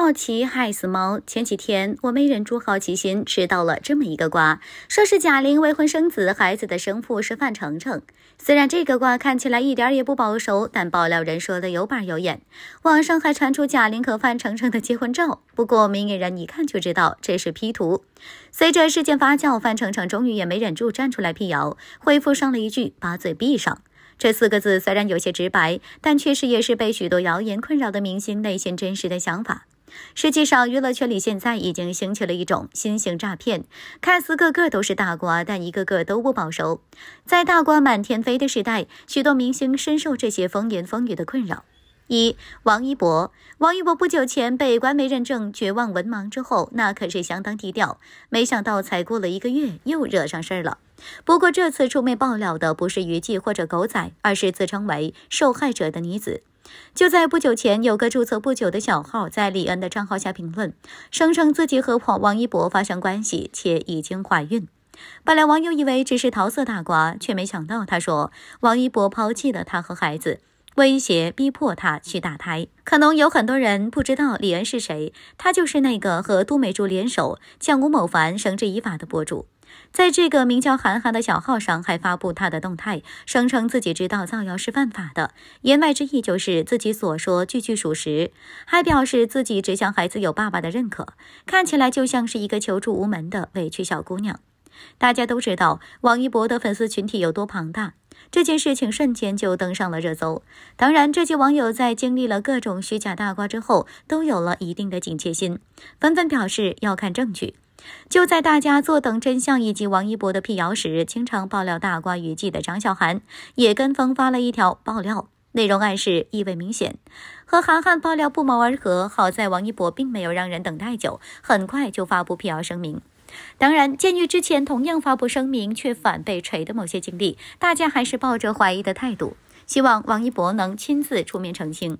好奇害死猫。前几天我没忍住好奇心，吃到了这么一个瓜，说是贾玲未婚生子，孩子的生父是范丞丞。虽然这个瓜看起来一点也不保守，但爆料人说的有板有眼。网上还传出贾玲和范丞丞的结婚照，不过明眼人一看就知道这是 P 图。随着事件发酵，范丞丞终于也没忍住站出来辟谣，回复上了一句“把嘴闭上”。这四个字虽然有些直白，但确实也是被许多谣言困扰的明星内心真实的想法。实际上，娱乐圈里现在已经兴起了一种新型诈骗，看似个个都是大瓜，但一个个都不保熟。在大瓜满天飞的时代，许多明星深受这些风言风语的困扰。一王一博，王一博不久前被官媒认证绝望文盲之后，那可是相当低调。没想到才过了一个月，又惹上事儿了。不过这次出面爆料的不是娱记或者狗仔，而是自称为受害者的女子。就在不久前，有个注册不久的小号在李恩的账号下评论，声称自己和王王一博发生关系，且已经怀孕。本来网友以为只是桃色大瓜，却没想到他说王一博抛弃了他和孩子，威胁逼迫他去打胎。可能有很多人不知道李恩是谁，他就是那个和都美竹联手将吴某凡绳之以法的博主。在这个名叫韩寒的小号上还发布他的动态，声称自己知道造谣是犯法的，言外之意就是自己所说句句属实，还表示自己只想孩子有爸爸的认可，看起来就像是一个求助无门的委屈小姑娘。大家都知道王一博的粉丝群体有多庞大，这件事情瞬间就登上了热搜。当然，这些网友在经历了各种虚假大瓜之后，都有了一定的警戒心，纷纷表示要看证据。就在大家坐等真相以及王一博的辟谣时，经常爆料大瓜娱记的张小涵也跟风发了一条爆料，内容暗示意味明显，和涵涵爆料不谋而合。好在王一博并没有让人等太久，很快就发布辟谣声明。当然，鉴于之前同样发布声明却反被锤的某些经历，大家还是抱着怀疑的态度。希望王一博能亲自出面澄清，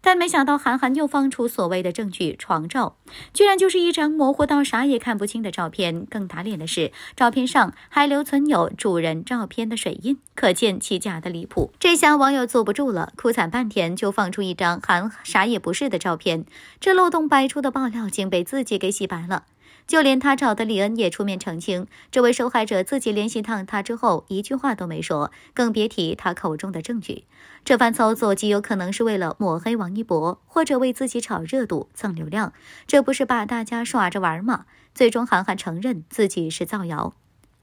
但没想到韩寒又放出所谓的证据床照，居然就是一张模糊到啥也看不清的照片。更打脸的是，照片上还留存有主人照片的水印，可见其假的离谱。这下网友坐不住了，哭惨半天就放出一张韩啥也不是的照片，这漏洞百出的爆料竟被自己给洗白了。就连他找的李恩也出面澄清，这位受害者自己联系上他之后，一句话都没说，更别提他口中的证据。这番操作极有可能是为了抹黑王一博，或者为自己炒热度、蹭流量，这不是把大家耍着玩吗？最终，韩寒承认自己是造谣。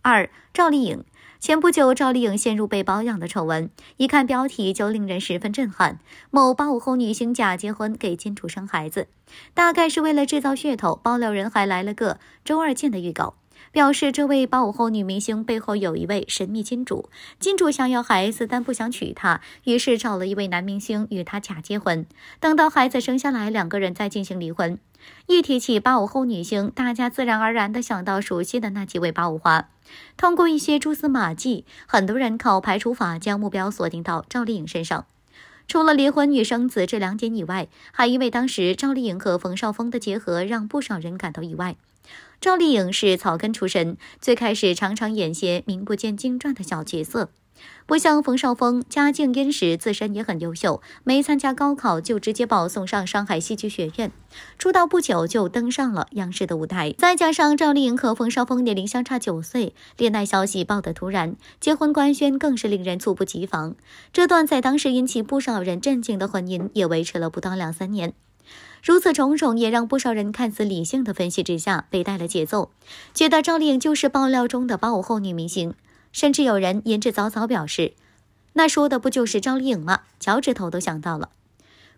二赵丽颖前不久，赵丽颖陷入被包养的丑闻，一看标题就令人十分震撼。某八五后女星假结婚给金主生孩子，大概是为了制造噱头。爆料人还来了个周二见的预告。表示这位八五后女明星背后有一位神秘金主，金主想要孩子但不想娶她，于是找了一位男明星与她假结婚，等到孩子生下来，两个人再进行离婚。一提起八五后女星，大家自然而然的想到熟悉的那几位八五花。通过一些蛛丝马迹，很多人靠排除法将目标锁定到赵丽颖身上。除了离婚与生子这两点以外，还因为当时赵丽颖和冯绍峰的结合让不少人感到意外。赵丽颖是草根出身，最开始常常演些名不见经传的小角色。不像冯绍峰，家境殷实，自身也很优秀，没参加高考就直接保送上上海戏剧学院。出道不久就登上了央视的舞台。再加上赵丽颖和冯绍峰年龄相差九岁，恋爱消息爆得突然，结婚官宣更是令人猝不及防。这段在当时引起不少人震惊的婚姻，也维持了不到两三年。如此种种，也让不少人看似理性的分析之下被带了节奏，觉得赵丽颖就是爆料中的八五后女明星，甚至有人言之凿凿表示，那说的不就是赵丽颖吗？脚趾头都想到了。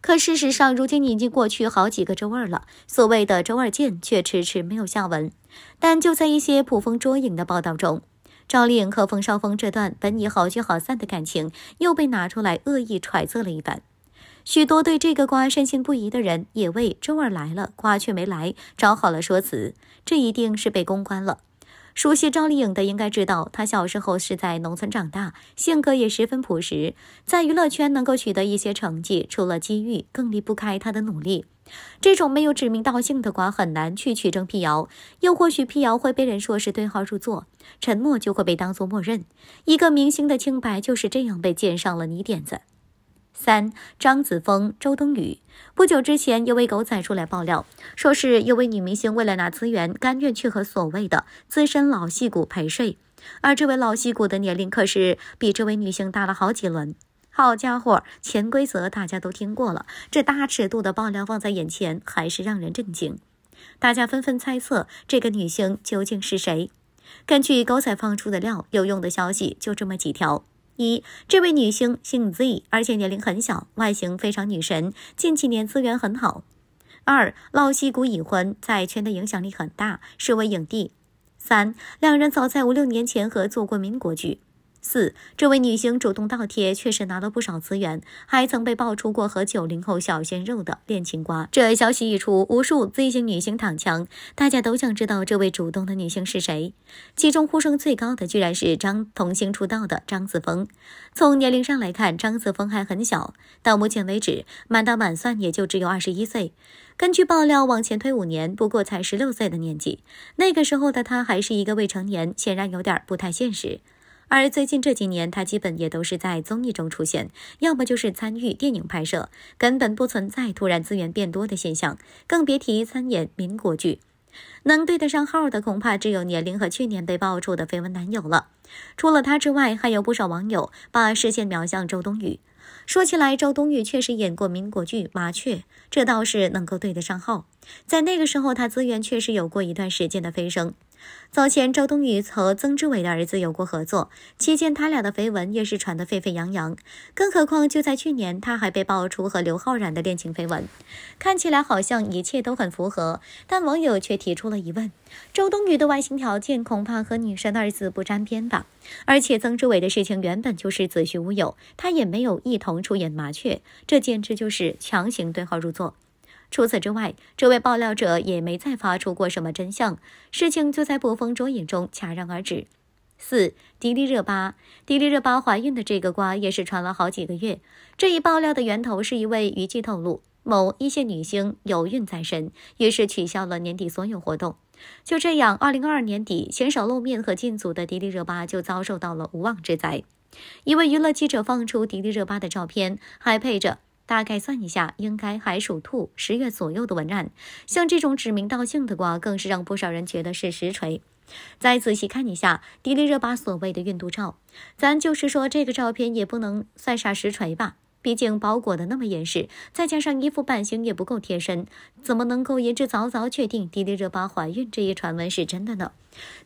可事实上，如今已经过去好几个周二了，所谓的周二见却迟迟没有下文。但就在一些捕风捉影的报道中，赵丽颖和冯绍峰这段本已好聚好散的感情，又被拿出来恶意揣测了一番。许多对这个瓜深信不疑的人，也为周二来了瓜却没来找好了说辞，这一定是被公关了。熟悉赵丽颖的应该知道，她小时候是在农村长大，性格也十分朴实，在娱乐圈能够取得一些成绩，除了机遇，更离不开她的努力。这种没有指名道姓的瓜很难去取证辟谣，又或许辟谣会被人说是对号入座，沉默就会被当作默认。一个明星的清白就是这样被溅上了泥点子。三张子枫、周冬雨，不久之前，有位狗仔出来爆料，说是一位女明星为了拿资源，甘愿去和所谓的资深老戏骨陪睡，而这位老戏骨的年龄可是比这位女性大了好几轮。好家伙，潜规则大家都听过了，这大尺度的爆料放在眼前，还是让人震惊。大家纷纷猜测这个女星究竟是谁。根据狗仔放出的料，有用的消息就这么几条。一，这位女星姓 Z，而且年龄很小，外形非常女神，近几年资源很好。二，老戏骨已婚，在圈的影响力很大，是位影帝。三，两人早在五六年前合作过民国剧。四，这位女星主动倒贴，确实拿了不少资源，还曾被爆出过和九零后小鲜肉的恋情瓜。这消息一出，无数 Z 型女星躺枪，大家都想知道这位主动的女星是谁。其中呼声最高的，居然是张童星出道的张子枫。从年龄上来看，张子枫还很小，到目前为止，满打满算也就只有二十一岁。根据爆料往前推五年，不过才十六岁的年纪，那个时候的她还是一个未成年，显然有点不太现实。而最近这几年，他基本也都是在综艺中出现，要么就是参与电影拍摄，根本不存在突然资源变多的现象，更别提参演民国剧，能对得上号的恐怕只有年龄和去年被爆出的绯闻男友了。除了他之外，还有不少网友把视线瞄向周冬雨。说起来，周冬雨确实演过民国剧《麻雀》，这倒是能够对得上号。在那个时候，她资源确实有过一段时间的飞升。早前，周冬雨和曾志伟的儿子有过合作，期间他俩的绯闻也是传得沸沸扬扬。更何况，就在去年，他还被爆出和刘昊然的恋情绯闻。看起来好像一切都很符合，但网友却提出了疑问：周冬雨的外形条件恐怕和女神的儿子不沾边吧？而且曾志伟的事情原本就是子虚乌有，他也没有一同出演《麻雀》，这简直就是强行对号入座。除此之外，这位爆料者也没再发出过什么真相，事情就在捕风捉影中戛然而止。四，迪丽热巴，迪丽热巴怀孕的这个瓜也是传了好几个月。这一爆料的源头是一位娱记透露，某一线女星有孕在身，于是取消了年底所有活动。就这样，二零二二年底鲜少露面和进组的迪丽热巴就遭受到了无妄之灾。一位娱乐记者放出迪丽热巴的照片，还配着。大概算一下，应该还属兔。十月左右的文案，像这种指名道姓的瓜，更是让不少人觉得是实锤。再仔细看一下迪丽热巴所谓的孕肚照，咱就是说这个照片也不能算啥实锤吧？毕竟包裹的那么严实，再加上衣服版型也不够贴身，怎么能够言之凿凿确定迪丽热巴怀孕这一传闻是真的呢？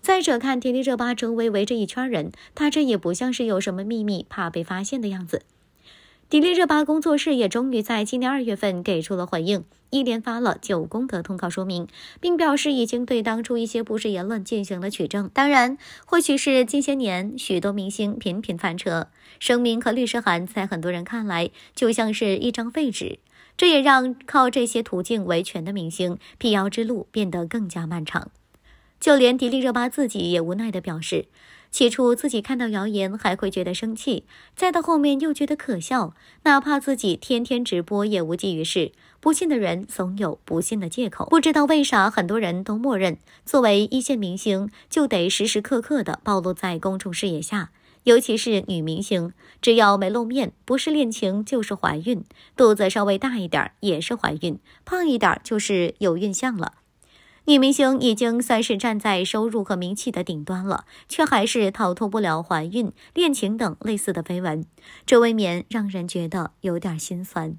再者看迪丽热巴周围围着一圈人，她这也不像是有什么秘密怕被发现的样子。迪丽热巴工作室也终于在今年二月份给出了回应，一连发了九宫德通告说明，并表示已经对当初一些不实言论进行了取证。当然，或许是近些年许多明星频频翻车，声明和律师函在很多人看来就像是一张废纸，这也让靠这些途径维权的明星辟谣之路变得更加漫长。就连迪丽热巴自己也无奈地表示。起初自己看到谣言还会觉得生气，再到后面又觉得可笑，哪怕自己天天直播也无济于事。不信的人总有不信的借口，不知道为啥很多人都默认，作为一线明星就得时时刻刻的暴露在公众视野下，尤其是女明星，只要没露面，不是恋情就是怀孕，肚子稍微大一点也是怀孕，胖一点就是有孕相了。女明星已经算是站在收入和名气的顶端了，却还是逃脱不了怀孕、恋情等类似的绯闻，这未免让人觉得有点心酸。